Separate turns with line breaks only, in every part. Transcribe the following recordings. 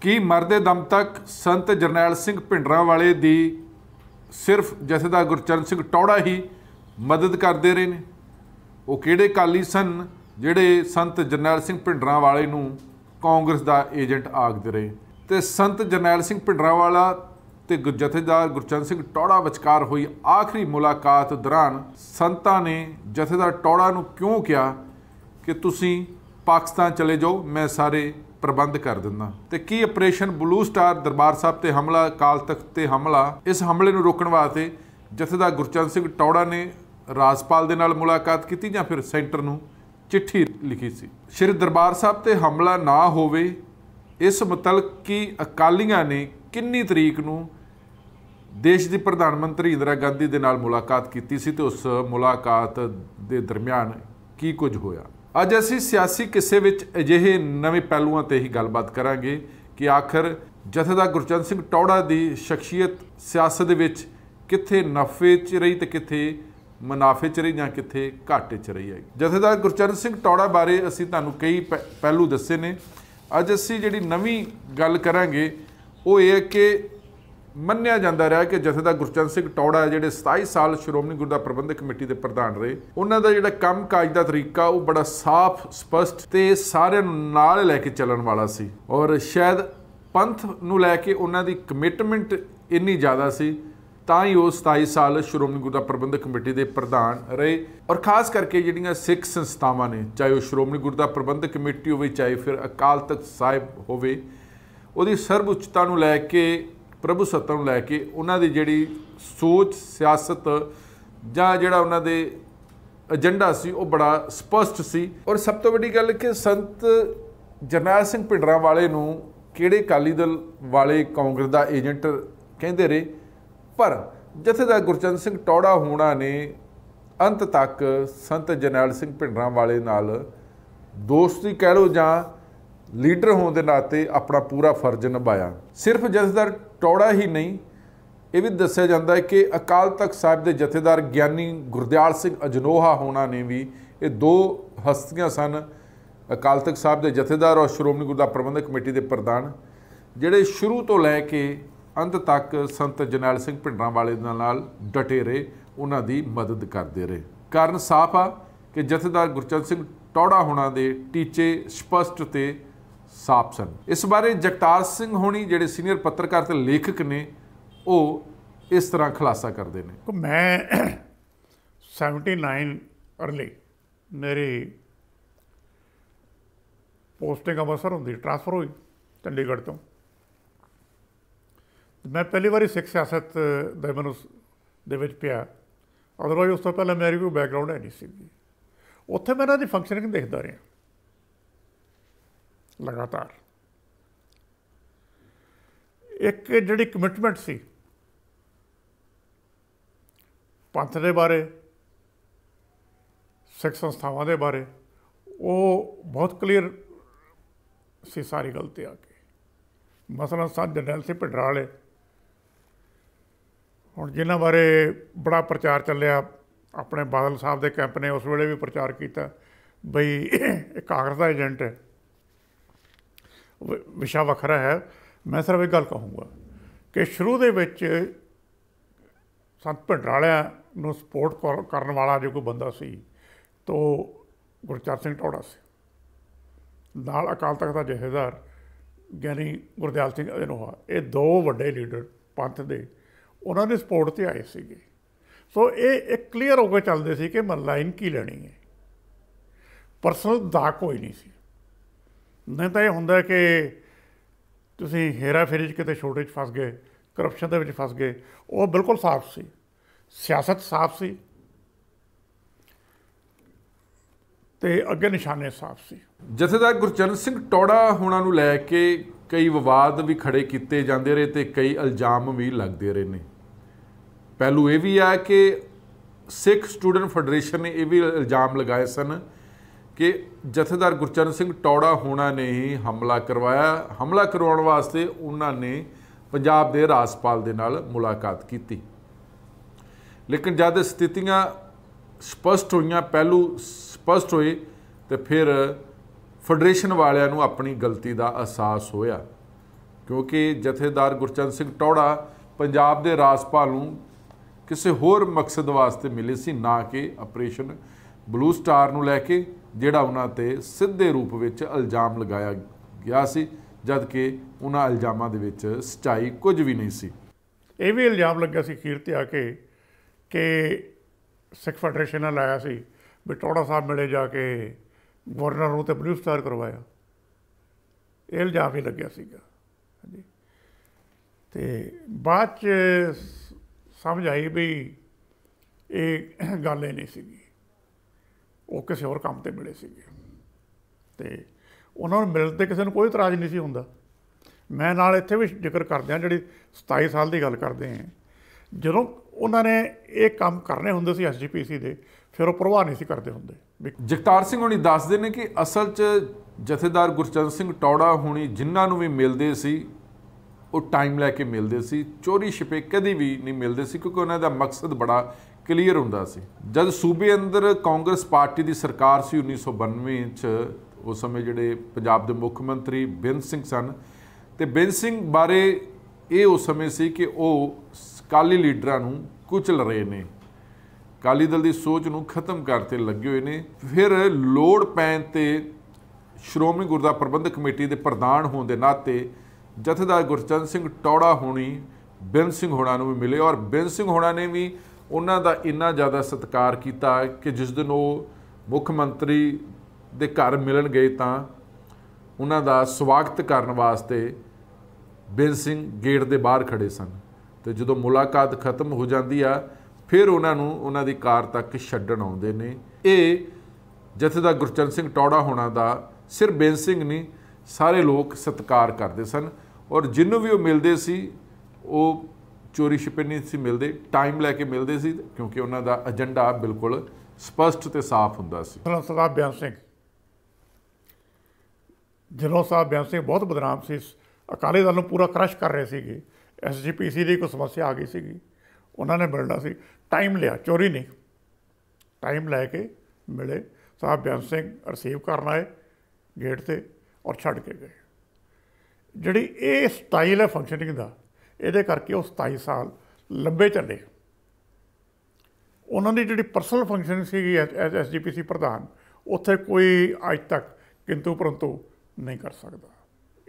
ਕਿ ਮਰਦੇ ਦਮ ਤੱਕ ਸੰਤ ਜਰਨੈਲ ਸਿੰਘ ਭਿੰਡਰਾ ਵਾਲੇ ਦੀ ਸਿਰਫ ਜਥੇਦਾਰ ਗੁਰਚਰਨ ਸਿੰਘ ਟੌੜਾ ਹੀ ਮਦਦ ਕਰਦੇ ਰਹੇ ਨੇ ਉਹ ਕਿਹੜੇ ਕਾਲੀ ਸਨ ਜਿਹੜੇ ਸੰਤ ਜਰਨੈਲ ਸਿੰਘ ਭਿੰਡਰਾ ਵਾਲੇ ਨੂੰ ਕਾਂਗਰਸ ਦਾ ਏਜੰਟ ਆਖਦੇ ਰਹੇ ਤੇ ਸੰਤ ਜਰਨੈਲ ਸਿੰਘ ਭਿੰਡਰਾ ਵਾਲਾ ਤੇ ਜਥੇਦਾਰ ਗੁਰਚਰਨ ਸਿੰਘ ਟੌੜਾ ਵਿਚਕਾਰ ਹੋਈ ਆਖਰੀ ਮੁਲਾਕਾਤ ਦੌਰਾਨ ਸੰਤਾਂ ਨੇ ਜਥੇਦਾਰ ਟੌੜਾ ਨੂੰ ਕਿਉਂ ਕਿਹਾ ਕਿ ਤੁਸੀਂ ਪਾਕਿਸਤਾਨ ਚਲੇ ਜਾਓ ਮੈਂ ਸਾਰੇ ਪ੍ਰਬੰਧ ਕਰ ਦਿੰਦਾ ਤੇ ਕੀ operation blue star Darbar Sahib ਤੇ ਹਮਲਾ ਕਾਲ ਤਖਤ ਤੇ ਹਮਲਾ ਇਸ ਹਮਲੇ ਨੂੰ ਰੋਕਣ ਵਾਸਤੇ ਜਥੇਦਾਰ ਗੁਰਚੰਦ ਸਿੰਘ ਟੌੜਾ ਨੇ ਰਾਜਪਾਲ ਦੇ ਨਾਲ ਮੁਲਾਕਾਤ ਕੀਤੀ ਜਾਂ ਫਿਰ ਸੈਂਟਰ ਨੂੰ ਚਿੱਠੀ ਲਿਖੀ ਸੀ ਸ਼੍ਰੀ ਦਰਬਾਰ ਸਾਹਿਬ ਤੇ ਹਮਲਾ ਨਾ ਹੋਵੇ ਇਸ ਮੁਤਲਕ ਕੀ ਅਕਾਲੀਆਂ ਨੇ ਕਿੰਨੀ ਤਰੀਕ ਨੂੰ ਦੇਸ਼ ਦੀ ਪ੍ਰਧਾਨ ਮੰਤਰੀ ਇੰਦਰਾ ਗਾਂਧੀ ਦੇ ਨਾਲ ਮੁਲਾਕਾਤ ਕੀਤੀ ਸੀ ਤੇ ਉਸ ਮੁਲਾਕਾਤ ਦੇ ਦਰਮਿਆਨ ਕੀ ਕੁਝ ਹੋਇਆ ਅੱਜ ਅਸੀਂ ਸਿਆਸੀ ਕਿਸੇ ਵਿੱਚ ਅਜਿਹੇ ਨਵੇਂ ਪਹਿਲੂਆਂ ਤੇ ਹੀ ਗੱਲਬਾਤ ਕਰਾਂਗੇ ਕਿ ਆਖਰ ਜਥੇਦਾਰ ਗੁਰਚੰਦ ਸਿੰਘ ਟੌੜਾ ਦੀ ਸ਼ਖਸੀਅਤ ਸਿਆਸਤ ਦੇ ਵਿੱਚ ਕਿੱਥੇ ਨਫੇ 'ਚ ਰਹੀ ਤੇ ਕਿੱਥੇ ਮੁਨਾਫੇ 'ਚ ਰਹੀ ਜਾਂ ਕਿੱਥੇ ਘਾਟੇ 'ਚ ਰਹੀ ਹੈ ਜਥੇਦਾਰ ਗੁਰਚੰਦ ਸਿੰਘ ਟੌੜਾ ਬਾਰੇ ਅਸੀਂ ਤੁਹਾਨੂੰ ਕਈ ਪਹਿਲੂ ਦੱਸੇ ਨੇ ਅੱਜ ਅਸੀਂ ਜਿਹੜੀ ਨਵੀਂ ਗੱਲ ਕਰਾਂਗੇ ਉਹ ਇਹ ਹੈ ਕਿ ਮੰਨਿਆ ਜਾਂਦਾ ਰਿਹਾ ਕਿ ਜਥੇਦਾਰ ਗੁਰਚੰਦ ਸਿੰਘ ਟੌੜਾ ਜਿਹੜੇ 27 ਸਾਲ ਸ਼੍ਰੋਮਣੀ ਗੁਰਦਾ ਪ੍ਰਬੰਧਕ ਕਮੇਟੀ ਦੇ ਪ੍ਰਧਾਨ ਰਹੇ ਉਹਨਾਂ ਦਾ ਜਿਹੜਾ ਕੰਮ ਕਾਜ ਦਾ ਤਰੀਕਾ ਉਹ ਬੜਾ ਸਾਫ਼ ਸਪਸ਼ਟ ਤੇ ਸਾਰਿਆਂ ਨੂੰ ਨਾਲ ਲੈ ਕੇ ਚੱਲਣ ਵਾਲਾ ਸੀ ਔਰ ਸ਼ਾਇਦ ਪੰਥ ਨੂੰ ਲੈ ਕੇ ਉਹਨਾਂ ਦੀ ਕਮਿਟਮੈਂਟ ਇੰਨੀ ਜ਼ਿਆਦਾ ਸੀ ਤਾਂ ਹੀ ਉਹ 27 ਸਾਲ ਸ਼੍ਰੋਮਣੀ ਗੁਰਦਾ ਪ੍ਰਬੰਧਕ ਕਮੇਟੀ ਦੇ ਪ੍ਰਧਾਨ ਰਹੇ ਔਰ ਖਾਸ ਕਰਕੇ ਜਿਹੜੀਆਂ ਸਿੱਖ ਸੰਸਥਾਵਾਂ ਨੇ ਚਾਹੇ ਉਹ ਸ਼੍ਰੋਮਣੀ ਗੁਰਦਾ ਪ੍ਰਬੰਧਕ ਕਮੇਟੀ ਹੋਵੇ ਚਾਹੇ ਫਿਰ ਅਕਾਲ ਤਖਤ ਸਾਹਿਬ ਹੋਵੇ ਉਹਦੀ ਸਰਬ ਉੱਚਤਾ ਨੂੰ ਲੈ ਕੇ ਪ੍ਰਭੂ ਸੱਤਾ ਨੂੰ ਲੈ ਕੇ ਉਹਨਾਂ ਦੀ ਜਿਹੜੀ ਸੋਚ ਸਿਆਸਤ ਜਾਂ ਜਿਹੜਾ ਉਹਨਾਂ ਦੇ ਏਜੰਡਾ ਸੀ ਉਹ ਬੜਾ ਸਪਸ਼ਟ ਸੀ ਔਰ ਸਭ ਤੋਂ ਵੱਡੀ ਗੱਲ ਕਿ ਸੰਤ ਜਰਨੈਲ ਸਿੰਘ ਪਿੰਡਰਾ ਵਾਲੇ ਨੂੰ ਕਿਹੜੇ ਕਾਲੀ ਦਲ ਵਾਲੇ ਕਾਂਗਰਸ ਦਾ ਏਜੰਟ ਕਹਿੰਦੇ ਰਹੇ ਪਰ ਜਿੱਥੇ ਦਾ ਗੁਰਚੰਦ ਸਿੰਘ ਟੌੜਾ ਹੋਣਾ ਨੇ ਅੰਤ ਤੱਕ ਸੰਤ ਜਰਨੈਲ ਸਿੰਘ ਪਿੰਡਰਾ ਵਾਲੇ ਨਾਲ ਦੋਸਤੀ ਕਹਿ ਲੋ ਜਾਂ ਲੀਡਰ ਹੋਣ ਦੇ ਨਾਤੇ ਆਪਣਾ ਪੂਰਾ ਫਰਜ਼ ਨਿਭਾਇਆ ਸਿਰਫ ਜਥੇਦਾਰ ਟੋੜਾ ਹੀ ਨਹੀਂ ਇਹ ਵੀ ਦੱਸਿਆ ਜਾਂਦਾ ਹੈ ਕਿ ਅਕਾਲ ਤਖਤ ਸਾਹਿਬ ਦੇ ਜਥੇਦਾਰ ਗਿਆਨੀ ਗੁਰਦਿਆਲ ਸਿੰਘ ਅਜਨੋਹਾ ਹੋਣਾ ਨੇ ਵੀ ਇਹ ਦੋ ਹਸਤੀਆਂ ਸਨ ਅਕਾਲ ਤਖਤ ਸਾਹਿਬ ਦੇ ਜਥੇਦਾਰ ਔਰ ਸ਼੍ਰੋਮਣੀ ਗੁਰਦਾ ਪ੍ਰਬੰਧਕ ਕਮੇਟੀ ਦੇ ਪ੍ਰਧਾਨ ਜਿਹੜੇ ਸ਼ੁਰੂ ਤੋਂ ਲੈ ਕੇ ਅੰਤ ਤੱਕ ਸੰਤ ਜਨੈਲ ਸਿੰਘ ਭਿੰਡਰਾਂ ਵਾਲੇ ਦੇ ਨਾਲ ਡਟੇ ਰਹੇ ਉਹਨਾਂ ਦੀ ਮਦਦ ਕਰਦੇ ਰਹੇ ਕਾਰਨ ਸਾਫ਼ ਆ ਕਿ ਜਥੇਦਾਰ ਗੁਰਚੰਦ ਸਿੰਘ ਟੋੜਾ ਹੋਣਾ ਦੇ ਟੀਚੇ ਸਪਸ਼ਟ ਤੇ ਸਾਫ ਸਨ ਇਸ ਬਾਰੇ ਜਗਤਾਰ ਸਿੰਘ ਹੋਣੀ ਜਿਹੜੇ ਸੀਨੀਅਰ ਪੱਤਰਕਾਰ ਤੇ ਲੇਖਕ ਨੇ ਉਹ ਇਸ ਤਰ੍ਹਾਂ ਖੁਲਾਸਾ ਕਰਦੇ ਨੇ
ਮੈਂ 79 ਅਰਲੀ ਮੇਰੀ ਪੋਸਟਿੰਗ ਅਵਸਰ ਹੁੰਦੀ ਟ੍ਰਾਂਸਫਰ ਹੋਈ ਚੰਡੀਗੜ੍ਹ ਤੋਂ ਮੈਂ ਪਹਿਲੀ ਵਾਰੀ ਸਿੱਖ ਸਿਆਸਤ ਦੇ ਮਨੁਸ ਦੇ ਵਿੱਚ ਪਿਆ ਅਦਰਵਾਈਜ਼ ਉਸ ਤੋਂ ਪਹਿਲਾਂ ਮੇਰੀ ਕੋਈ ਬੈਕਗ੍ਰਾਉਂਡ ਹੈ ਨਹੀਂ ਸੀ ਉੱਥੇ ਮੈਂ ਇਹਨਾਂ ਦੀ ਫੰਕਸ਼ਨਿੰਗ ਦੇਖਦਾ ਰਿਹਾ ਲਗਾਤਾਰ ਇੱਕ ਜਿਹੜੀ ਕਮਿਟਮੈਂਟ ਸੀ ਪੰਥ ਦੇ ਬਾਰੇ ਸਿੱਖ ਸੰਸਥਾਵਾਂ ਦੇ ਬਾਰੇ ਉਹ ਬਹੁਤ ਕਲੀਅਰ ਸੀ ਸਾਰੀ ਗੱਲ ਤੇ ਆ ਕੇ ਮਸਲਾ ਸਾਹਿਬ ਜਨਰਲ ਸੀ ਪਿੰਡਰਾਲੇ ਹੁਣ ਜਿਨ੍ਹਾਂ ਬਾਰੇ ਬੜਾ ਪ੍ਰਚਾਰ ਚੱਲਿਆ ਆਪਣੇ ਬਾਦਲ ਸਾਹਿਬ ਦੇ ਕੈਂਪ ਨੇ ਉਸ ਵੇਲੇ ਵੀ ਪ੍ਰਚਾਰ ਕੀਤਾ ਬਈ ਇਹ ਕਾਂਗਰਸ ਦਾ ਏਜੰਟ ਹੈ ਵਿਸ਼ਾ ਵੱਖਰਾ ਹੈ ਮੈਂ ਸਿਰਫ ਇਹ ਗੱਲ ਕਹੂੰਗਾ ਕਿ ਸ਼ੁਰੂ ਦੇ ਵਿੱਚ ਸੰਤ ਭੰਡਰਾਲਿਆਂ ਨੂੰ ਸਪੋਰਟ ਕਰਨ ਵਾਲਾ ਜੋ ਕੋਈ ਬੰਦਾ ਸੀ ਤੋ ਗੁਰਚਰ ਸਿੰਘ ਟੋੜਾ ਸੀ ਨਾਲ ਅਕਾਲ ਤਖਤ ਦਾ ਜਥੇਦਾਰ ਗਿਆਨੀ ਗੁਰਦਿਆਲ ਸਿੰਘ ਅਜਨੋਹਾ ਇਹ ਦੋ ਵੱਡੇ ਲੀਡਰ ਪੰਥ ਦੇ ਉਹਨਾਂ ਦੇ ਸਪੋਰਟ ਤੇ ਆਏ ਸੀਗੇ ਸੋ ਇਹ ਇੱਕ ਕਲੀਅਰ ਹੋ ਕੇ ਚੱਲਦੇ ਸੀ ਕਿ ਮਨ ਲਾਈਨ ਕੀ ਲੈਣੀ ਹੈ ਪਰਸਨਲ ਦਾ ਕੋਈ ਨਹੀਂ ਸੀ ਨਹੀਂ ਤਾਂ ਇਹ ਹੁੰਦਾ ਕਿ ਤੁਸੀਂ ਹੇਰਾ ਫੇਰੀ 'ਚ ਕਿਤੇ ਛੋਟੇ 'ਚ ਫਸ ਗਏ ਕਰਪਸ਼ਨ ਦੇ ਵਿੱਚ ਫਸ ਗਏ ਉਹ ਬਿਲਕੁਲ ਸਾਫ਼ ਸੀ ਸਿਆਸਤ ਸਾਫ਼ ਸੀ ਤੇ ਅੱਗੇ ਨਿਸ਼ਾਨੇ ਸਾਫ਼ ਸੀ
ਜਥੇਦਾਰ ਗੁਰਚਰਨ ਸਿੰਘ ਟੋੜਾ ਹੋਣਾ ਨੂੰ ਲੈ ਕੇ ਕਈ ਵਿਵਾਦ ਵੀ ਖੜੇ ਕੀਤੇ ਜਾਂਦੇ ਰਹੇ ਤੇ ਕਈ ਇਲਜ਼ਾਮ ਵੀ ਲੱਗਦੇ ਰਹੇ ਨੇ ਪਹਿਲੂ ਇਹ ਵੀ ਆ ਕਿ ਸਿੱਖ ਸਟੂਡੈਂਟ ਫੈਡਰੇਸ਼ਨ ਨੇ ਇਹ ਵੀ ਇਲਜ਼ਾਮ ਲਗਾਏ ਸਨ ਕਿ ਜਥੇਦਾਰ ਗੁਰਚਰਨ ਸਿੰਘ ਟੌੜਾ ਹੋਣਾ ਨੇ ਹੀ ਹਮਲਾ ਕਰਵਾਇਆ ਹਮਲਾ ਕਰਵਾਉਣ ਵਾਸਤੇ ਉਹਨਾਂ ਨੇ ਪੰਜਾਬ ਦੇ ਰਾਜਪਾਲ ਦੇ ਨਾਲ ਮੁਲਾਕਾਤ ਕੀਤੀ ਲੇਕਿਨ ਜਦ ਸਥਿਤੀਆਂ ਸਪਸ਼ਟ ਹੋਈਆਂ ਪਹਿਲੂ ਸਪਸ਼ਟ ਹੋਏ ਤੇ ਫਿਰ ਫੈਡਰੇਸ਼ਨ ਵਾਲਿਆਂ ਨੂੰ ਆਪਣੀ ਗਲਤੀ ਦਾ ਅਹਿਸਾਸ ਹੋਇਆ ਕਿਉਂਕਿ ਜਥੇਦਾਰ ਗੁਰਚਰਨ ਸਿੰਘ ਟੌੜਾ ਪੰਜਾਬ ਦੇ ਰਾਜਪਾਲ ਨੂੰ ਕਿਸੇ ਹੋਰ ਮਕਸਦ ਵਾਸਤੇ ਮਿਲੇ ਸੀ ਨਾ ਕਿ ਆਪਰੇਸ਼ਨ ਬਲੂ ਸਟਾਰ ਨੂੰ ਲੈ ਕੇ ਜਿਹੜਾ ਉਹਨਾਂ ਤੇ ਸਿੱਧੇ ਰੂਪ ਵਿੱਚ ਇਲਜ਼ਾਮ ਲਗਾਇਆ ਗਿਆ ਸੀ ਜਦ ਕਿ ਉਹਨਾਂ ਇਲਜ਼ਾਮਾਂ ਦੇ ਵਿੱਚ ਸਚਾਈ ਕੁਝ ਵੀ ਨਹੀਂ ਸੀ
ਇਹ ਵੀ ਇਲਜ਼ਾਮ ਲੱਗਿਆ ਸੀ ਖੀਰ ਤੇ ਆ ਕੇ ਕਿ ਸਿੱਖ ਫੈਡਰੇਸ਼ਨ ਨਾਲ ਆਇਆ ਸੀ ਬਟੋੜਾ ਸਾਹਿਬ ਮਿਲੇ ਜਾ ਕੇ ਗਵਰਨਰ ਨੂੰ ਤੇ ਬਲੂ ਸਟਾਰ ਕਰਵਾਇਆ ਇਹ ਇਲਜ਼ਾਮ ਹੀ ਲੱਗਿਆ ਸੀਗਾ ਹਾਂਜੀ ਤੇ ਬਾਅਦ ਚ ਸਮਝ ਆਈ ਵੀ ਇਹ ਗੱਲ ਹੀ ਨਹੀਂ ਸੀਗੀ ਉਹ ਕਿਸੇ ਹੋਰ ਕੰਮ ਤੇ ਮਿਲੇ ਸੀਗੇ ਤੇ ਉਹਨਾਂ ਨੂੰ ਮਿਲਣ ਤੇ ਕਿਸੇ ਨੂੰ ਕੋਈ ਇਤਰਾਜ਼ ਨਹੀਂ ਸੀ ਹੁੰਦਾ ਮੈਂ ਨਾਲ ਇੱਥੇ ਵੀ ਜ਼ਿਕਰ ਕਰਦੇ ਆ ਜਿਹੜੀ 27 ਸਾਲ ਦੀ ਗੱਲ ਕਰਦੇ ਆ ਜਦੋਂ ਉਹਨਾਂ ਨੇ ਇਹ ਕੰਮ ਕਰਨੇ ਹੁੰਦੇ ਸੀ ਐਸਜੀਪੀਸੀ ਦੇ ਫਿਰ ਉਹ ਪ੍ਰਵਾਹ ਨਹੀਂ ਸੀ ਕਰਦੇ ਹੁੰਦੇ
ਜਗਤਾਰ ਸਿੰਘ ਹੁਣੀ ਦੱਸਦੇ ਨੇ ਕਿ ਅਸਲ 'ਚ ਜਥੇਦਾਰ ਗੁਰਚਰਨ ਸਿੰਘ ਟੌੜਾ ਹੁਣੀ ਜਿਨ੍ਹਾਂ ਨੂੰ ਵੀ ਮਿਲਦੇ ਸੀ ਉਹ ਟਾਈਮ ਲੈ ਕੇ ਮਿਲਦੇ ਸੀ ਚੋਰੀ ਛਿਪੇ ਕਦੀ ਵੀ ਨਹੀਂ ਮਿਲਦੇ ਸੀ ਕਿਉਂਕਿ ਉਹਨਾਂ ਦਾ ਮਕਸਦ ਬੜਾ ਕਲੀਅਰ ਹੁੰਦਾ ਸੀ ਜਦ ਸੂਬੇ ਅੰਦਰ ਕਾਂਗਰਸ ਪਾਰਟੀ ਦੀ ਸਰਕਾਰ ਸੀ 1992 ਚ ਉਸ ਸਮੇਂ ਜਿਹੜੇ ਪੰਜਾਬ ਦੇ ਮੁੱਖ ਮੰਤਰੀ ਬਿੰਦ ਸਿੰਘ ਸਨ ਤੇ ਬਿੰਦ ਸਿੰਘ ਬਾਰੇ ਇਹ ਉਸ ਸਮੇਂ ਸੀ ਕਿ ਉਹ ਕਾਲੀ ਲੀਡਰਾਂ ਨੂੰ ਕੁਚਲ ਰਹੇ ਨੇ ਕਾਲੀ ਦਲ ਦੀ ਸੋਚ ਨੂੰ ਖਤਮ ਕਰਤੇ ਲੱਗੇ ਹੋਏ ਨੇ ਫਿਰ ਲੋੜ ਪੈਣ ਤੇ ਸ਼੍ਰੋਮਣੀ ਗੁਰਦਾ ਪ੍ਰਬੰਧਕ ਕਮੇਟੀ ਦੇ ਪ੍ਰਧਾਨ ਹੋਣ ਦੇ ਨਾਤੇ ਜਥੇਦਾਰ ਗੁਰਚੰਦ ਸਿੰਘ ਟੌੜਾ ਹੋਣੀ ਬਿੰਦ ਸਿੰਘ ਹੋਣਾ ਨੂੰ ਵੀ ਮਿਲੇ ਔਰ ਬਿੰਦ ਸਿੰਘ ਹੋਣਾ ਨੇ ਵੀ ਉਹਨਾਂ ਦਾ ਇੰਨਾ ਜ਼ਿਆਦਾ ਸਤਿਕਾਰ ਕੀਤਾ ਕਿ ਜਿਸ ਦਿਨ ਉਹ ਮੁੱਖ ਮੰਤਰੀ ਦੇ ਘਰ ਮਿਲਣ ਗਏ ਤਾਂ ਉਹਨਾਂ ਦਾ ਸਵਾਗਤ ਕਰਨ ਵਾਸਤੇ ਬਿੰਦ ਸਿੰਘ ਗੇਟ ਦੇ ਬਾਹਰ ਖੜੇ ਸਨ ਤੇ ਜਦੋਂ ਮੁਲਾਕਾਤ ਖਤਮ ਹੋ ਜਾਂਦੀ ਆ ਫਿਰ ਉਹਨਾਂ ਨੂੰ ਉਹਨਾਂ ਦੀ ਕਾਰ ਤੱਕ ਛੱਡਣ ਆਉਂਦੇ ਨੇ ਇਹ ਜਥੇਦਾਰ ਗੁਰਚਰਨ ਸਿੰਘ ਟੌੜਾ ਹੋਣਾ ਦਾ ਸਿਰ ਬੇਨ ਸਿੰਘ ਨਹੀਂ ਸਾਰੇ ਲੋਕ ਸਤਿਕਾਰ ਕਰਦੇ ਸਨ ਔਰ ਜਿੰਨੂੰ ਵੀ ਉਹ ਮਿਲਦੇ ਸੀ ਉਹ ਚੋਰੀ ਛਿਪੇ ਨਹੀਂ ਸੀ ਮਿਲਦੇ ਟਾਈਮ ਲੈ ਕੇ ਮਿਲਦੇ ਸੀ ਕਿਉਂਕਿ ਉਹਨਾਂ ਦਾ ਏਜੰਡਾ ਬਿਲਕੁਲ ਸਪਸ਼ਟ ਤੇ ਸਾਫ਼ ਹੁੰਦਾ ਸੀ
ਸਰਦਾਰ ਬਿਆਨ ਸਿੰਘ ਜਿਹੜਾ ਸਾਹਿਬ ਬਿਆਨ ਸਿੰਘ ਬਹੁਤ ਬਦਨਾਮ ਸੀ ਅਕਾਲੀ ਦਲ ਨੂੰ ਪੂਰਾ ਕ੍ਰਸ਼ ਕਰ ਰਹੇ ਸੀਗੇ ਐਸਜੀਪੀਸੀ ਦੀ ਕੋਈ ਸਮੱਸਿਆ ਆ ਗਈ ਸੀਗੀ ਉਹਨਾਂ ਨੇ ਮਿਲਣਾ ਸੀ ਟਾਈਮ ਲਿਆ ਚੋਰੀ ਨਹੀਂ ਟਾਈਮ ਲੈ ਕੇ ਮਿਲੇ ਸਾਹਿਬ ਬਿਆਨ ਸਿੰਘ ਰਿਸੀਵ ਕਰਨ ਆਏ ਗੇਟ ਤੇ ਔਰ ਛੱਡ ਕੇ ਗਏ ਜਿਹੜੀ ਇਹ ਸਟਾਈਲ ਹੈ ਫੰਕਸ਼ਨਿੰਗ ਦਾ ਇਹਦੇ ਕਰਕੇ ਉਹ 27 ਸਾਲ ਲੰਬੇ ਚੱਲੇ ਉਹਨਾਂ ਦੀ ਜਿਹੜੀ ਪਰਸਨਲ ਫੰਕਸ਼ਨ ਸੀਗੀ ਐਸਜੀਪੀਸੀ ਪ੍ਰਧਾਨ ਉੱਥੇ ਕੋਈ ਅੱਜ ਤੱਕ ਕਿੰਤੂ ਪਰੰਤੂ ਨਹੀਂ ਕਰ ਸਕਦਾ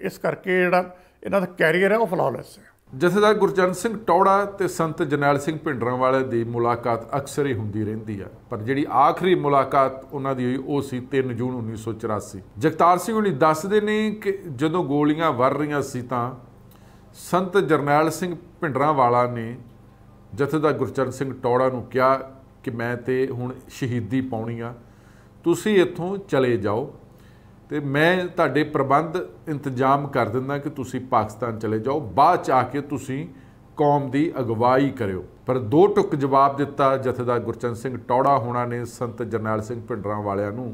ਇਸ ਕਰਕੇ ਜਿਹੜਾ ਇਹਨਾਂ ਦਾ ਕੈਰੀਅਰ ਹੈ ਉਹ ਫਲੌਲੈਸ ਹੈ
ਜਥੇਦਾਰ ਗੁਰਜਨ ਸਿੰਘ ਟੌੜਾ ਤੇ ਸੰਤ ਜਨੈਲ ਸਿੰਘ ਭਿੰਡਰਾਂਵਾਲੇ ਦੀ ਮੁਲਾਕਾਤ ਅਕਸਰ ਹੀ ਹੁੰਦੀ ਰਹਿੰਦੀ ਆ ਪਰ ਜਿਹੜੀ ਆਖਰੀ ਮੁਲਾਕਾਤ ਉਹਨਾਂ ਦੀ ਹੋਈ ਉਹ ਸੀ 3 ਜੂਨ 1984 ਜਗਤਾਰ ਸਿੰਘ ਹੁਣੀ ਦੱਸਦੇ ਨੇ ਕਿ ਜਦੋਂ ਗੋਲੀਆਂ ਵਰ ਰਹੀਆਂ ਸੀ ਤਾਂ ਸੰਤ ਜਰਨੈਲ ਸਿੰਘ ਭਿੰਡਰਾਂ ਵਾਲਾ ਨੇ ਜਥੇਦਾਰ ਗੁਰਚਰਨ ਸਿੰਘ ਟੌੜਾ ਨੂੰ ਕਿਹਾ ਕਿ ਮੈਂ ਤੇ ਹੁਣ ਸ਼ਹੀਦੀ ਪਾਉਣੀ ਆ ਤੁਸੀਂ ਇੱਥੋਂ ਚਲੇ ਜਾਓ ਤੇ ਮੈਂ ਤੁਹਾਡੇ ਪ੍ਰਬੰਧ ਇੰਤਜ਼ਾਮ ਕਰ ਦਿੰਦਾ ਕਿ ਤੁਸੀਂ ਪਾਕਿਸਤਾਨ ਚਲੇ ਜਾਓ ਬਾਅਦ ਚ ਆ ਕੇ ਤੁਸੀਂ ਕੌਮ ਦੀ ਅਗਵਾਈ ਕਰਿਓ ਪਰ ਦੋ ਟੁਕ ਜਵਾਬ ਦਿੱਤਾ ਜਥੇਦਾਰ ਗੁਰਚਰਨ ਸਿੰਘ ਟੌੜਾ ਹੋਣਾ ਨੇ ਸੰਤ ਜਰਨੈਲ ਸਿੰਘ ਭਿੰਡਰਾਂ ਵਾਲਿਆਂ ਨੂੰ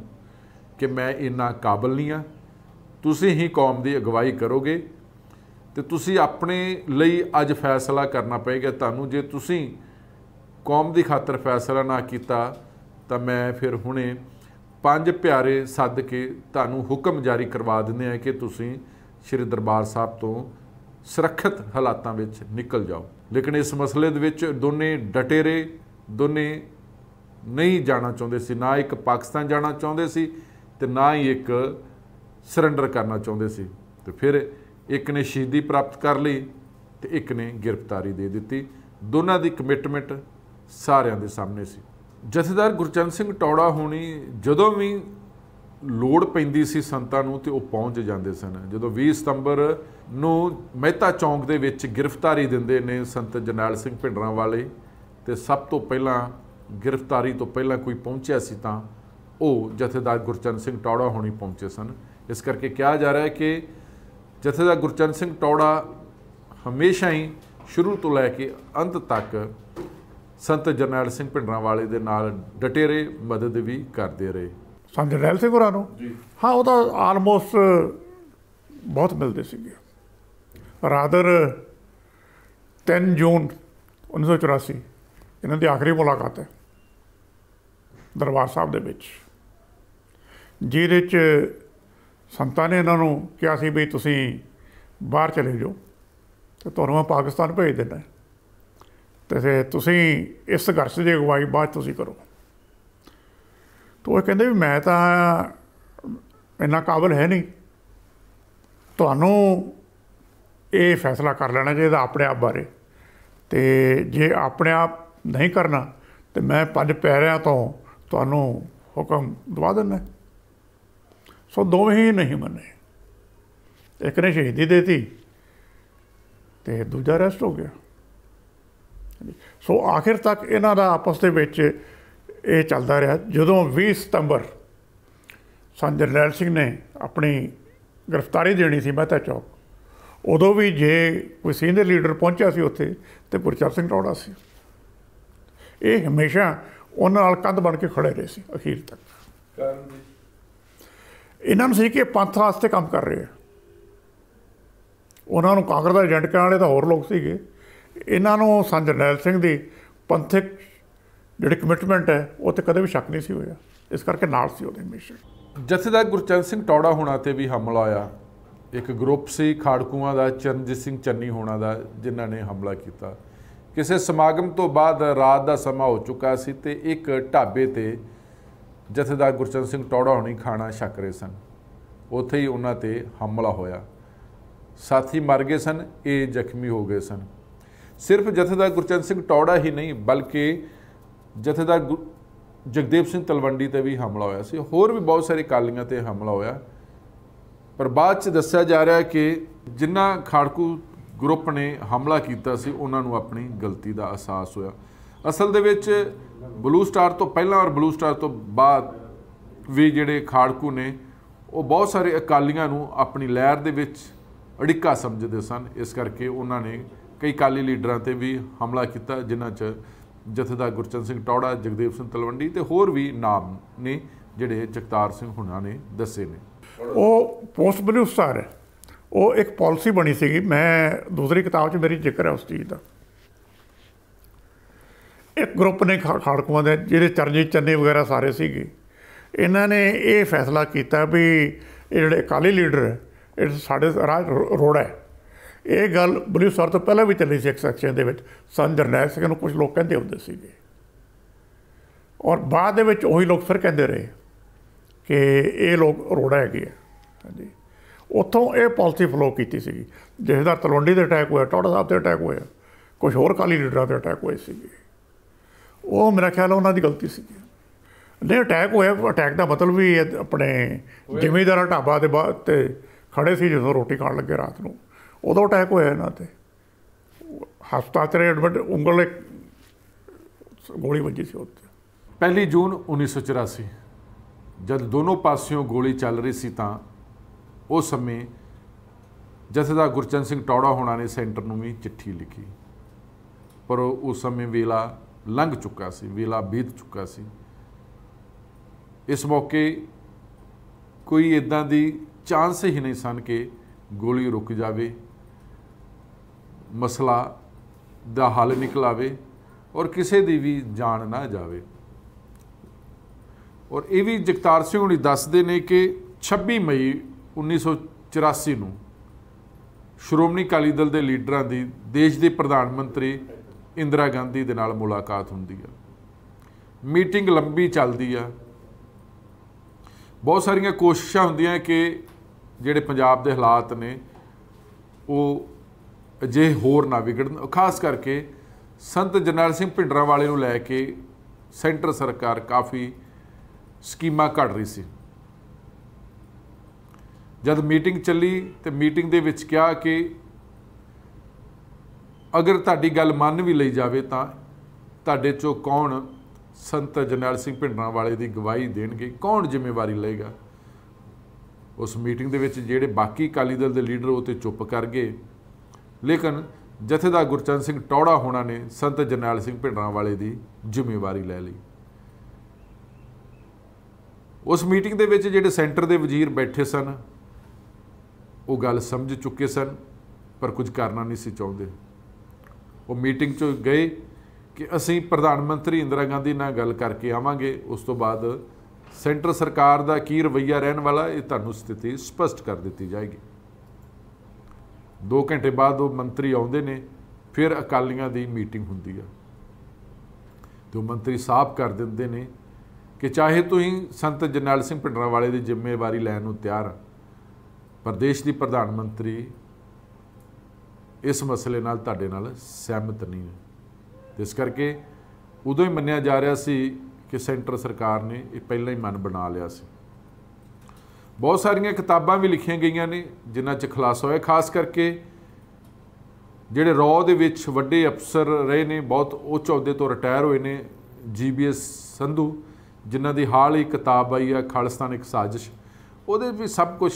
ਕਿ ਮੈਂ ਇੰਨਾ ਕਾਬਲ ਨਹੀਂ ਆ ਤੁਸੀਂ ਹੀ ਕੌਮ ਦੀ ਅਗਵਾਈ ਕਰੋਗੇ ਤੇ ਤੁਸੀਂ ਆਪਣੇ ਲਈ ਅੱਜ ਫੈਸਲਾ ਕਰਨਾ ਪਏਗਾ ਤੁਹਾਨੂੰ ਜੇ ਤੁਸੀਂ ਕੌਮ ਦੀ ਖਾਤਰ ਫੈਸਲਾ ਨਾ ਕੀਤਾ ਤਾਂ ਮੈਂ ਫਿਰ ਹੁਣੇ ਪੰਜ ਪਿਆਰੇ ਸੱਦ ਕੇ ਤੁਹਾਨੂੰ ਹੁਕਮ ਜਾਰੀ ਕਰਵਾ ਦਿੰਦੇ ਆ ਕਿ ਤੁਸੀਂ ਸ਼੍ਰੀ ਦਰਬਾਰ ਸਾਹਿਬ ਤੋਂ ਸੁਰੱਖਿਤ ਹਾਲਾਤਾਂ ਵਿੱਚ ਨਿਕਲ ਜਾਓ ਲੇਕਿਨ ਇਸ ਮਸਲੇ ਦੇ ਵਿੱਚ ਦੋਨੇ ਡਟੇ ਰਹੇ ਦੋਨੇ ਨਹੀਂ ਜਾਣਾ ਚਾਹੁੰਦੇ ਸੀ ਨਾ ਇੱਕ ਪਾਕਿਸਤਾਨ ਜਾਣਾ ਚਾਹੁੰਦੇ ਸੀ ਤੇ ਨਾ ਹੀ ਇੱਕ ਸਰੈਂਡਰ ਕਰਨਾ ਚਾਹੁੰਦੇ ਸੀ ਤੇ ਫਿਰ ਇੱਕ ਨੇ ਸ਼ਹੀਦੀ ਪ੍ਰਾਪਤ ਕਰ ਲਈ ਤੇ ਇੱਕ ਨੇ ਗ੍ਰਿਫਤਾਰੀ ਦੇ ਦਿੱਤੀ ਦੋਨਾਂ ਦੀ ਕਮਿਟਮੈਂਟ ਸਾਰਿਆਂ ਦੇ ਸਾਹਮਣੇ ਸੀ ਜਥੇਦਾਰ ਗੁਰਚੰਦ ਸਿੰਘ ਟੌੜਾ ਹੋਣੀ ਜਦੋਂ ਵੀ ਲੋੜ ਪੈਂਦੀ ਸੀ ਸੰਤਾਂ ਨੂੰ ਤੇ ਉਹ ਪਹੁੰਚ ਜਾਂਦੇ ਸਨ ਜਦੋਂ 20 ਸਤੰਬਰ ਨੂੰ ਮਹਿਤਾ ਚੌਂਕ ਦੇ ਵਿੱਚ ਗ੍ਰਿਫਤਾਰੀ ਦਿੰਦੇ ਨੇ ਸੰਤ ਜਰਨੈਲ ਸਿੰਘ ਭਿੰਡਰਾਂ ਵਾਲੇ ਤੇ ਸਭ ਤੋਂ ਪਹਿਲਾਂ ਗ੍ਰਿਫਤਾਰੀ ਤੋਂ ਪਹਿਲਾਂ ਕੋਈ ਪਹੁੰਚਿਆ ਸੀ ਤਾਂ ਉਹ ਜਥੇਦਾਰ ਗੁਰਚੰਦ ਸਿੰਘ ਟੌੜਾ ਹੋਣੀ ਪਹੁੰਚੇ ਸਨ ਇਸ ਕਰਕੇ ਕਿਹਾ ਜਾ ਰਿਹਾ ਹੈ ਕਿ ਜਥੇਦਾਰ ਗੁਰਚਰਨ ਸਿੰਘ ਟੌੜਾ ਹਮੇਸ਼ਾ ਹੀ ਸ਼ੁਰੂ ਤੋਂ ਲੈ ਕੇ ਅੰਤ ਤੱਕ ਸੰਤ ਜਰਨੈਲ ਸਿੰਘ ਵਾਲੇ ਦੇ ਨਾਲ ਡਟੇ ਰਹੇ ਮਦਦ ਵੀ ਕਰਦੇ ਰਹੇ
ਸੰਤ ਜਰਨੈਲ ਸਿੰਘ ਹੋਰਾਂ ਨੂੰ ਜੀ ਹਾਂ ਉਹ ਤਾਂ ਆਲਮੋਸਟ ਬਹੁਤ ਮਿਲਦੇ ਸੀਗੇ ਰਾਦਰ 10 ਜੂਨ 1984 ਇਹਨਾਂ ਦੀ ਆਖਰੀ ਮੁਲਾਕਾਤ ਹੈ ਦਰਬਾਰ ਸਾਹਿਬ ਦੇ ਵਿੱਚ ਜਿਹਦੇ 'ਚ ਸੰਤਾਂ ਨੇ ਇਹਨਾਂ ਨੂੰ ਕਿਹਾ ਸੀ ਵੀ ਤੁਸੀਂ ਬਾਹਰ ਚਲੇ ਜਾਓ ਤੇ ਤੁਹਾਨੂੰ ਮੈਂ ਪਾਕਿਸਤਾਨ ਭੇਜ ਦਿੰਦਾ ਤੇ ਤੁਸੀਂ ਇਸ ਸੰਘਰਸ਼ ਦੀ ਅਗਵਾਈ ਬਾਅਦ ਤੁਸੀਂ ਕਰੋ ਤੋ ਇਹ ਕਹਿੰਦੇ ਵੀ ਮੈਂ ਤਾਂ ਇੰਨਾ ਕਾਬਲ ਹੈ ਨਹੀਂ ਤੁਹਾਨੂੰ ਇਹ ਫੈਸਲਾ ਕਰ ਲੈਣਾ ਚਾਹੀਦਾ ਆਪਣੇ ਆਪ ਬਾਰੇ ਤੇ ਜੇ ਆਪਣੇ ਆਪ ਨਹੀਂ ਕਰਨਾ ਤੇ ਮੈਂ ਪੰਜ ਪੈਰਿਆਂ ਤੋਂ ਤੁਹਾਨੂੰ ਹੁਕਮ ਦਵਾ ਦਿੰਦਾ ਸੋ ਦੋਵੇਂ ਹੀ ਨਹੀਂ ਮੰਨੇ ਇੱਕ ਨੇ ਸ਼ਹੀਦੀ ਦੇਤੀ ਤੇ ਦੂਜਾ ਰੈਸਟ ਹੋ ਗਿਆ ਸੋ ਆਖਿਰ ਤੱਕ ਇਹਨਾਂ ਦਾ ਆਪਸ ਦੇ ਵਿੱਚ ਇਹ ਚੱਲਦਾ ਰਿਹਾ ਜਦੋਂ 20 ਸਤੰਬਰ ਸੰਜਰ ਜਰਨੈਲ ਸਿੰਘ ਨੇ ਆਪਣੀ ਗ੍ਰਿਫਤਾਰੀ ਦੇਣੀ ਸੀ ਮਹਤਾ ਚੌਕ ਉਦੋਂ ਵੀ ਜੇ ਕੋਈ ਸੀਨੀਅਰ ਲੀਡਰ ਪਹੁੰਚਿਆ ਸੀ ਉੱਥੇ ਤੇ ਗੁਰਚਰਨ ਸਿੰਘ ਟੌੜਾ ਸੀ ਇਹ ਹਮੇਸ਼ਾ ਉਹਨਾਂ ਨਾਲ ਕੰਧ ਬਣ ਕੇ ਖੜੇ ਰਹੇ ਸੀ ਅਖੀਰ ਤੱਕ ਇਹਨਾਂ ਨੂੰ ਸੀ ਕਿ ਪੰਥ ਵਾਸਤੇ ਕੰਮ ਕਰ ਰਹੇ ਆ ਉਹਨਾਂ ਨੂੰ ਕਾਂਗਰਸ ਦਾ ਏਜੰਟ ਕਰਨ ਵਾਲੇ ਤਾਂ ਹੋਰ ਲੋਕ ਸੀਗੇ ਇਹਨਾਂ ਨੂੰ ਸੰਤ ਜਰਨੈਲ ਸਿੰਘ ਦੀ ਪੰਥਕ ਜਿਹੜੀ ਕਮਿਟਮੈਂਟ ਹੈ ਉਹ ਤੇ ਕਦੇ ਵੀ ਸ਼ੱਕ ਨਹੀਂ ਸੀ ਹੋਇਆ ਇਸ ਕਰਕੇ ਨਾਲ
ਸੀ ਉਹਦੇ ਮਿਸ਼ਨ ਜਥੇਦਾਰ ਗੁਰਚਰਨ ਸਿੰਘ ਟੌੜਾ ਹੋਣਾ ਤੇ ਵੀ ਹਮਲਾ ਆਇਆ ਇੱਕ ਗਰੁੱਪ ਸੀ ਖਾੜਕੂਆਂ ਦਾ ਚਰਨਜੀਤ ਸਿੰਘ ਚੰਨੀ ਹੋਣਾ ਦਾ ਜਿਨ੍ਹਾਂ ਨੇ ਹਮਲਾ ਕੀਤਾ ਕਿਸੇ ਸਮਾਗਮ ਤੋਂ ਬਾਅਦ ਰਾਤ ਦਾ ਸਮਾਂ ਹੋ ਚੁੱਕਾ ਸੀ ਤੇ ਇੱਕ ਢਾਬੇ ਤੇ ਜਥੇਦਾਰ ਗੁਰਚਰਨ ਸਿੰਘ ਟੌੜਾ ਹੁਣੀ ਖਾਣਾ ਛੱਕ ਰਹੇ ਸਨ ਉੱਥੇ ਹੀ ਉਹਨਾਂ ਤੇ ਹਮਲਾ ਹੋਇਆ ਸਾਥੀ ਮਰ ਗਏ ਸਨ ਇਹ ਜ਼ਖਮੀ ਹੋ ਗਏ ਸਨ ਸਿਰਫ ਜਥੇਦਾਰ ਗੁਰਚਰਨ ਸਿੰਘ ਟੌੜਾ ਹੀ ਨਹੀਂ ਬਲਕਿ ਜਥੇਦਾਰ ਜਗਦੇਵ ਸਿੰਘ ਤਲਵੰਡੀ ਤੇ ਵੀ ਹਮਲਾ ਹੋਇਆ ਸੀ ਹੋਰ ਵੀ ਬਹੁਤ ਸਾਰੇ ਕਾਲੀਆਂ ਤੇ ਹਮਲਾ ਹੋਇਆ ਪਰ ਬਾਅਦ ਚ ਦੱਸਿਆ ਜਾ ਰਿਹਾ ਕਿ ਜਿਨ੍ਹਾਂ ਖਾੜਕੂ ਗਰੁੱਪ ਨੇ ਹਮਲਾ ਕੀਤਾ ਸੀ ਉਹਨਾਂ ਨੂੰ ਆਪਣੀ ਗਲਤੀ ਦਾ ਅਹਿਸਾਸ ਹੋਇਆ ਅਸਲ ਦੇ ਵਿੱਚ ਬਲੂ ਸਟਾਰ ਤੋਂ ਪਹਿਲਾਂ ਔਰ ਬਲੂ ਸਟਾਰ ਤੋਂ ਬਾਅਦ ਵੀ ਜਿਹੜੇ ਖਾੜਕੂ ਨੇ ਉਹ ਬਹੁਤ ਸਾਰੇ ਅਕਾਲੀਆਂ ਨੂੰ ਆਪਣੀ ਲਹਿਰ ਦੇ ਵਿੱਚ ਅੜਿੱਕਾ ਸਮਝਦੇ ਸਨ ਇਸ ਕਰਕੇ ਉਹਨਾਂ ਨੇ ਕਈ ਕਾਲੀ ਲੀਡਰਾਂ ਤੇ ਵੀ ਹਮਲਾ ਕੀਤਾ ਜਿਨ੍ਹਾਂ 'ਚ ਜਥੇਦਾਰ ਗੁਰਚੰਦ ਸਿੰਘ ਟੌੜਾ ਜਗਦੇਵ ਸਿੰਘ ਤਲਵੰਡੀ ਤੇ ਹੋਰ ਵੀ ਨਾਮ ਨੇ ਜਿਹੜੇ ਜਗਤਾਰ ਸਿੰਘ ਹੁਣਾਂ ਨੇ ਦੱਸੇ ਨੇ ਉਹ
ਪੋਸਟ ਬਲੂ ਸਟਾਰ ਉਹ ਇੱਕ ਪਾਲਿਸੀ ਬਣੀ ਸੀਗੀ ਮੈਂ ਦੂਸਰੀ ਕਿਤਾਬ 'ਚ ਮੇਰੀ ਜ਼ਿਕਰ ਹੈ ਉਸ ਚੀਜ਼ ਦਾ ਇੱਕ ਗਰੁੱਪ ਨੇ ਖੜਕਵਾਂ ਦੇ ਜਿਹੜੇ ਚਰਨਜੀਤ ਚੰਨੀ ਵਗੈਰਾ ਸਾਰੇ ਸੀਗੇ ਇਹਨਾਂ ਨੇ ਇਹ ਫੈਸਲਾ ਕੀਤਾ ਵੀ ਇਹ ਜਿਹੜੇ ਅਕਾਲੀ ਲੀਡਰ ਹੈ ਇਹ ਸਾਡੇ ਰਾਜ ਰੋੜਾ ਹੈ ਇਹ ਗੱਲ ਸਰ ਤੋਂ ਪਹਿਲਾਂ ਵੀ ਚੱਲੀ ਸੀ ਇੱਕ ਸੈਕਸ਼ਨ ਦੇ ਵਿੱਚ ਸੰਦਰ ਜਰਨੈਲ ਸਿੰਘ ਨੂੰ ਕੁਝ ਲੋਕ ਕਹਿੰਦੇ ਹੁੰਦੇ ਸੀਗੇ ਔਰ ਬਾਅਦ ਦੇ ਵਿੱਚ ਉਹੀ ਲੋਕ ਫਿਰ ਕਹਿੰਦੇ ਰਹੇ ਕਿ ਇਹ ਲੋਕ ਰੋੜਾ ਹੈਗੇ ਹਾਂਜੀ ਉੱਥੋਂ ਇਹ ਪਾਲਿਸੀ ਫਲੋ ਕੀਤੀ ਸੀਗੀ ਦਾ ਤਲਵੰਡੀ ਦੇ ਅਟੈਕ ਹੋਇਆ ਟੋੜਾ ਸਾਹਿਬ ਤੇ ਅਟੈਕ ਹੋਇਆ ਕੁਝ ਹੋਰ ਕਾਲੀ ਲੀਡਰਾਂ ਤੇ ਅਟੈਕ ਹੋਏ ਸੀਗੇ ਉਹ ਮੇਰਾ ਖਿਆਲ ਉਹਨਾਂ ਦੀ ਗਲਤੀ ਸੀ ਨੇ ਅਟੈਕ ਹੋਇਆ ਅਟੈਕ ਦਾ ਮਤਲਬ ਵੀ ਆਪਣੇ ਜ਼ਿਮੀਂਦਾਰਾ ਢਾਬਾ ਦੇ ਬਾਅਦ ਤੇ ਖੜੇ ਸੀ ਜਦੋਂ ਰੋਟੀ ਖਾਣ ਲੱਗੇ ਰਾਤ ਨੂੰ ਉਦੋਂ ਅਟੈਕ ਹੋਇਆ ਇਹਨਾਂ ਤੇ ਹਸਪਤਾਲ ਤੇ ਐਡਮਿਟ ਉਂਗਲ ਇੱਕ ਗੋਲੀ ਵੱਜੀ ਸੀ ਉੱਤੇ
ਪਹਿਲੀ ਜੂਨ 1984 ਜਦ ਦੋਨੋਂ ਪਾਸਿਓਂ ਗੋਲੀ ਚੱਲ ਰਹੀ ਸੀ ਤਾਂ ਉਸ ਸਮੇਂ ਜਥੇਦਾਰ ਗੁਰਚੰਦ ਸਿੰਘ ਟੌੜਾ ਹੋਣਾ ਨੇ ਸੈਂਟਰ ਨੂੰ ਵੀ ਚਿੱਠੀ ਲਿਖੀ ਪਰ ਉਸ ਸਮੇਂ ਵੇਲਾ ਲੰਘ ਚੁੱਕਾ ਸੀ ਵੇਲਾ ਬੀਤ ਚੁੱਕਾ ਸੀ ਇਸ ਮੌਕੇ ਕੋਈ ਇਦਾਂ ਦੀ ਚਾਂਸ ਹੀ ਨਹੀਂ ਸਨ ਕਿ ਗੋਲੀ ਰੁਕ ਜਾਵੇ ਮਸਲਾ ਦਾ ਹੱਲ ਨਿਕਲ ਆਵੇ ਔਰ ਕਿਸੇ ਦੀ ਵੀ ਜਾਨ ਨਾ ਜਾਵੇ ਔਰ ਇਹ ਵੀ ਜਗਤਾਰ ਸਿੰਘ ਹੁਣੀ ਦੱਸਦੇ ਨੇ ਕਿ 26 ਮਈ 1984 ਨੂੰ ਸ਼੍ਰੋਮਣੀ ਅਕਾਲੀ ਦਲ ਦੇ ਲੀਡਰਾਂ ਦੀ ਦੇਸ਼ ਦੇ ਪ੍ਰਧਾਨ ਮੰਤਰੀ ਇੰਦਰਾ ਗਾਂਧੀ ਦੇ ਨਾਲ ਮੁਲਾਕਾਤ ਹੁੰਦੀ ਆ ਮੀਟਿੰਗ ਲੰਬੀ ਚੱਲਦੀ ਆ ਬਹੁਤ ਸਾਰੀਆਂ ਕੋਸ਼ਿਸ਼ਾਂ ਹੁੰਦੀਆਂ ਕਿ ਜਿਹੜੇ ਪੰਜਾਬ ਦੇ ਹਾਲਾਤ ਨੇ ਉਹ ਅਜੇ ਹੋਰ ਨਾ ਵਿਗੜਨ ਖਾਸ ਕਰਕੇ ਸੰਤ ਜਨਰਲ ਸਿੰਘ ਭਿੰਡਰਾ ਵਾਲੇ ਨੂੰ ਲੈ ਕੇ ਸੈਂਟਰ ਸਰਕਾਰ ਕਾਫੀ ਸਕੀਮਾਂ ਘੜ ਰਹੀ ਸੀ ਜਦ ਮੀਟਿੰਗ ਚੱਲੀ ਤੇ ਮੀਟਿੰਗ ਦੇ ਵਿੱਚ ਕਿਹਾ ਕਿ ਅਗਰ ਤੁਹਾਡੀ ਗੱਲ ਮੰਨ ਵੀ ਲਈ ਜਾਵੇ ਤਾਂ ਤੁਹਾਡੇ ਚੋਂ ਕੌਣ ਸੰਤ ਜਰਨੈਲ ਸਿੰਘ ਭਿੰਡਰਾਂ ਵਾਲੇ ਦੀ ਗਵਾਹੀ ਦੇਣਗੇ ਕੌਣ ਜ਼ਿੰਮੇਵਾਰੀ ਲਏਗਾ ਉਸ ਮੀਟਿੰਗ ਦੇ ਵਿੱਚ ਜਿਹੜੇ ਬਾਕੀ ਅਕਾਲੀ ਦਲ ਦੇ ਲੀਡਰ ਉਹ ਤੇ ਚੁੱਪ ਕਰ ਗਏ ਲੇਕਿਨ ਜਥੇਦਾਰ ਗੁਰਚੰਦ ਸਿੰਘ ਟੌੜਾ ਹੋਣਾ ਨੇ ਸੰਤ ਜਰਨੈਲ ਸਿੰਘ ਭਿੰਡਰਾਂ ਵਾਲੇ ਦੀ ਜ਼ਿੰਮੇਵਾਰੀ ਲੈ ਲਈ ਉਸ ਮੀਟਿੰਗ ਦੇ ਵਿੱਚ ਜਿਹੜੇ ਸੈਂਟਰ ਦੇ ਵਜ਼ੀਰ ਬੈਠੇ ਸਨ ਉਹ ਗੱਲ ਸਮਝ ਚੁੱਕੇ ਸਨ ਪਰ ਕੁਝ ਕਰਨਾ ਨਹੀਂ ਸੀ ਚਾਹੁੰਦੇ ਉਹ ਮੀਟਿੰਗ 'ਚ ਗਏ ਕਿ ਅਸੀਂ ਪ੍ਰਧਾਨ ਮੰਤਰੀ ਇੰਦਰਾ ਗਾਂਧੀ ਨਾਲ ਗੱਲ ਕਰਕੇ ਆਵਾਂਗੇ ਉਸ ਤੋਂ ਬਾਅਦ ਸੈਂਟਰ ਸਰਕਾਰ ਦਾ ਕੀ ਰਵਈਆ ਰਹਿਣ ਵਾਲਾ ਇਹ ਤੁਹਾਨੂੰ ਸਥਿਤੀ ਸਪਸ਼ਟ ਕਰ ਦਿੱਤੀ ਜਾਏਗੀ 2 ਘੰਟੇ ਬਾਅਦ ਉਹ ਮੰਤਰੀ ਆਉਂਦੇ ਨੇ ਫਿਰ ਅਕਾਲੀਆਂ ਦੀ ਮੀਟਿੰਗ ਹੁੰਦੀ ਆ ਤੇ ਉਹ ਮੰਤਰੀ ਸਾਫ਼ ਕਰ ਦਿੰਦੇ ਨੇ ਕਿ ਚਾਹੇ ਤੁਸੀਂ ਸੰਤ ਜਰਨੈਲ ਸਿੰਘ ਪਿੰਡਰਾ ਵਾਲੇ ਦੀ ਜ਼ਿੰਮੇਵਾਰੀ ਲੈਣ ਨੂੰ ਤਿਆਰ ਪ੍ਰਦੇਸ਼ ਦੀ ਪ੍ਰਧਾਨ ਮੰਤਰੀ ਇਸ ਮਸਲੇ ਨਾਲ ਤੁਹਾਡੇ ਨਾਲ ਸਹਿਮਤ ਨਹੀਂ ਇਸ ਕਰਕੇ ਉਦੋਂ ਹੀ ਮੰਨਿਆ ਜਾ ਰਿਹਾ ਸੀ ਕਿ ਸੈਂਟਰ ਸਰਕਾਰ ਨੇ ਇਹ ਪਹਿਲਾਂ ਹੀ ਮਨ ਬਣਾ ਲਿਆ ਸੀ ਬਹੁਤ ਸਾਰੀਆਂ ਕਿਤਾਬਾਂ ਵੀ ਲਿਖੀਆਂ ਗਈਆਂ ਨੇ ਜਿਨ੍ਹਾਂ 'ਚ ਖਲਾਸ ਹੋਇਆ ਖਾਸ ਕਰਕੇ ਜਿਹੜੇ ਰੌ ਦੇ ਵਿੱਚ ਵੱਡੇ ਅਫਸਰ ਰਹੇ ਨੇ ਬਹੁਤ ਉੱਚ ਅਹੁਦੇ ਤੋਂ ਰਿਟਾਇਰ ਹੋਏ ਨੇ ਜੀਬੀਐਸ ਸੰਧੂ ਜਿਨ੍ਹਾਂ ਦੀ ਹਾਲ ਹੀ ਕਿਤਾਬ ਆਈ ਹੈ ਖਾਲਿਸਤਾਨ ਇੱਕ ਸਾਜ਼ਿਸ਼ ਉਹਦੇ ਵੀ ਸਭ ਕੁਝ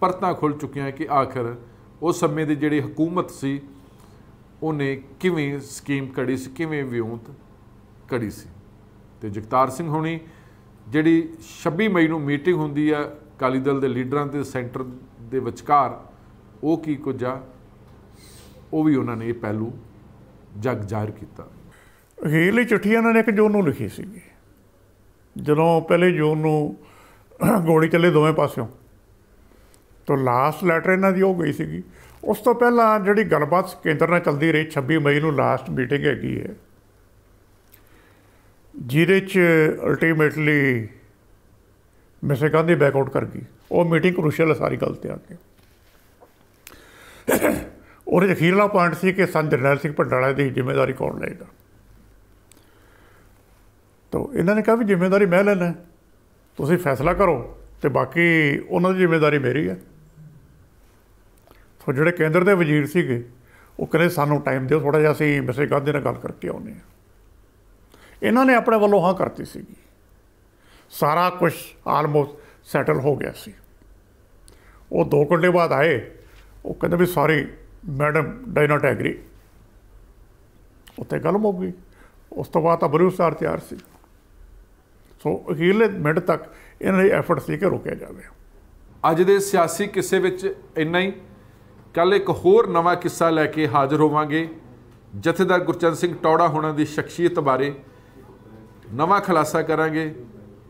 ਪਰਤਾਂ ਖੁੱਲ ਚੁੱਕੀਆਂ ਕਿ ਆਖਰ ਉਸ ਸਮੇਂ ਦੀ ਜਿਹੜੀ ਹਕੂਮਤ ਸੀ ਉਹਨੇ ਕਿਵੇਂ ਸਕੀਮ ਕੜੀ ਸੀ ਕਿਵੇਂ ਵਿਉਂਤ ਕੜੀ ਸੀ ਤੇ ਜਗਤਾਰ ਸਿੰਘ ਹੁਣੀ ਜਿਹੜੀ 26 ਮਈ ਨੂੰ ਮੀਟਿੰਗ ਹੁੰਦੀ ਆ ਕਾਲੀ ਦਲ ਦੇ ਲੀਡਰਾਂ ਤੇ ਸੈਂਟਰ ਦੇ ਵਿਚਕਾਰ ਉਹ ਕੀ ਕੁਝ ਆ ਉਹ ਵੀ ਉਹਨਾਂ ਨੇ ਇਹ ਪਹਿਲੂ ਜਗ ਜ਼ਾਹਿਰ ਕੀਤਾ
ਅਖੀਰਲੀ ਚਿੱਠੀ ਉਹਨਾਂ ਨੇ ਇੱਕ ਜੋਨ ਨੂੰ ਲਿਖੀ ਸੀ ਜਦੋਂ ਪਹਿਲੇ ਜੋਨ ਨੂੰ ਗੋਲੀ ਚੱਲੇ ਦੋਵੇਂ ਪਾਸਿਓਂ ਤੋਂ ਲਾਸਟ ਲੈਟਰ ਇਹਨਾਂ ਦੀ ਹੋ ਗਈ ਸੀਗੀ ਉਸ ਤੋਂ ਪਹਿਲਾਂ ਜਿਹੜੀ ਗੱਲਬਾਤ ਕੇਂਦਰ ਨਾਲ ਚੱਲਦੀ ਰਹੀ 26 ਮਈ ਨੂੰ ਲਾਸਟ ਮੀਟਿੰਗ ਹੈਗੀ ਹੈ ਜਿਹਦੇ 'ਚ ultimately Mrs Gandhi back out ਕਰ ਗਈ ਉਹ ਮੀਟਿੰਗ ਕ੍ਰੂਸ਼ੀਅਲ ਹੈ ਸਾਰੀ ਗੱਲ ਤੇ ਆ ਕੇ ਉਹਦੇ ਅਖੀਰਲਾ ਪੁਆਇੰਟ ਸੀ ਕਿ ਸੰਤ ਜਰਨੈਲ ਸਿੰਘ ਭੰਡਾਲਾ ਦੀ ਜ਼ਿੰਮੇਵਾਰੀ ਕੌਣ ਲਏਗਾ ਤੋ ਇਹਨਾਂ ਨੇ ਕਿਹਾ ਵੀ ਜ਼ਿੰਮੇਵਾਰੀ ਮੈਂ ਲੈਣਾ ਤੁਸੀਂ ਫੈਸਲਾ ਕਰੋ ਤੇ ਬਾਕੀ ਉਹਨਾਂ ਦੀ ਜ਼ਿੰਮੇਵਾਰੀ ਮੇਰੀ ਹੈ ਸੋ ਜਿਹੜੇ ਕੇਂਦਰ ਦੇ ਵਜ਼ੀਰ ਸੀਗੇ ਉਹ ਕਹਿੰਦੇ ਸਾਨੂੰ ਟਾਈਮ ਦਿਓ ਥੋੜਾ ਜਿਹਾ ਅਸੀਂ ਮਿਸੇ ਗਾਂਧੀ ਨਾਲ ਗੱਲ ਕਰਕੇ ਆਉਨੇ ਆ ਇਹਨਾਂ ਨੇ ਆਪਣੇ ਵੱਲੋਂ ਹਾਂ ਕਰਤੀ ਸੀਗੀ ਸਾਰਾ ਕੁਝ ਆਲਮੋਸਟ ਸੈਟਲ ਹੋ ਗਿਆ ਸੀ ਉਹ 2 ਘੰਟੇ ਬਾਅਦ ਆਏ ਉਹ ਕਹਿੰਦੇ ਵੀ ਸੌਰੀ ਮੈਡਮ ਡਾਈ ਨਾਟ ਐਗਰੀ ਉੱਤੇ ਗੱਲ ਮੁੱਕ ਗਈ ਉਸ ਤੋਂ ਬਾਅਦ ਤਾਂ ਬਰੂਸਾਰ ਤਿਆਰ ਸੀ ਸੋ ਅਖੀਰਲੇ ਮਿੰਟ ਤੱਕ ਇਹਨਾਂ ਦੇ ਐਫਰਟ ਸੀ ਕਿ ਰੋਕਿਆ ਜਾਵੇ
ਅੱਜ ਦੇ ਸਿਆਸੀ ਕਿਸੇ ਵਿੱਚ ਇੰਨਾ ਹੀ ਕੱਲ ਇੱਕ ਹੋਰ ਨਵਾਂ ਕਿੱਸਾ ਲੈ ਕੇ ਹਾਜ਼ਰ ਹੋਵਾਂਗੇ ਜਥੇਦਾਰ ਗੁਰਚੰਦ ਸਿੰਘ ਟੌੜਾ ਹੋਣਾ ਦੀ ਸ਼ਖਸੀਅਤ ਬਾਰੇ ਨਵਾਂ ਖੁਲਾਸਾ ਕਰਾਂਗੇ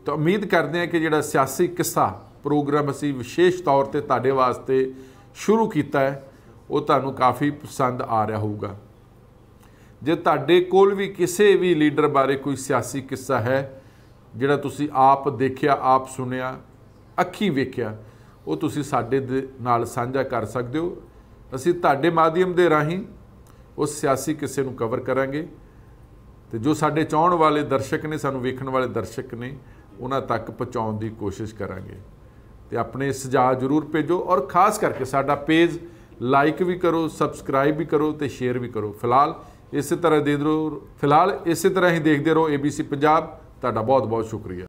ਤਾਂ ਉਮੀਦ ਕਰਦੇ ਹਾਂ ਕਿ ਜਿਹੜਾ ਸਿਆਸੀ ਕਿੱਸਾ ਪ੍ਰੋਗਰਾਮ ਅਸੀਂ ਵਿਸ਼ੇਸ਼ ਤੌਰ ਤੇ ਤੁਹਾਡੇ ਵਾਸਤੇ ਸ਼ੁਰੂ ਕੀਤਾ ਹੈ ਉਹ ਤੁਹਾਨੂੰ ਕਾਫੀ ਪਸੰਦ ਆ ਰਿਹਾ ਹੋਊਗਾ ਜੇ ਤੁਹਾਡੇ ਕੋਲ ਵੀ ਕਿਸੇ ਵੀ ਲੀਡਰ ਬਾਰੇ ਕੋਈ ਸਿਆਸੀ ਕਿੱਸਾ ਹੈ ਜਿਹੜਾ ਤੁਸੀਂ ਆਪ ਦੇਖਿਆ ਆਪ ਸੁਣਿਆ ਅੱਖੀ ਵੇਖਿਆ ਉਹ ਤੁਸੀਂ ਸਾਡੇ ਨਾਲ ਸਾਂਝਾ ਕਰ ਸਕਦੇ ਹੋ ਅਸੀਂ ਤੁਹਾਡੇ ਮਾਧਿਅਮ ਦੇ ਰਾਹੀਂ ਉਸ ਸਿਆਸੀ ਕਿਸੇ ਨੂੰ ਕਵਰ ਕਰਾਂਗੇ ਤੇ ਜੋ ਸਾਡੇ ਚਾਹਣ ਵਾਲੇ ਦਰਸ਼ਕ ਨੇ ਸਾਨੂੰ ਵੇਖਣ ਵਾਲੇ ਦਰਸ਼ਕ ਨੇ ਉਹਨਾਂ ਤੱਕ ਪਹੁੰਚਾਉਣ ਦੀ ਕੋਸ਼ਿਸ਼ ਕਰਾਂਗੇ ਤੇ ਆਪਣੇ ਸੁਝਾਅ ਜ਼ਰੂਰ ਭੇਜੋ ਔਰ ਖਾਸ ਕਰਕੇ ਸਾਡਾ ਪੇਜ ਲਾਈਕ ਵੀ ਕਰੋ ਸਬਸਕ੍ਰਾਈਬ ਵੀ ਕਰੋ ਤੇ ਸ਼ੇਅਰ ਵੀ ਕਰੋ ਫਿਲਹਾਲ ਇਸੇ ਤਰ੍ਹਾਂ ਦੇਖਦੇ ਰਹੋ ਫਿਲਹਾਲ ਇਸੇ ਤਰ੍ਹਾਂ ਹੀ ਦੇਖਦੇ ਰਹੋ ABC ਪੰਜਾਬ ਤੁਹਾਡਾ ਬਹੁਤ ਬਹੁਤ ਸ਼ੁਕਰੀਆ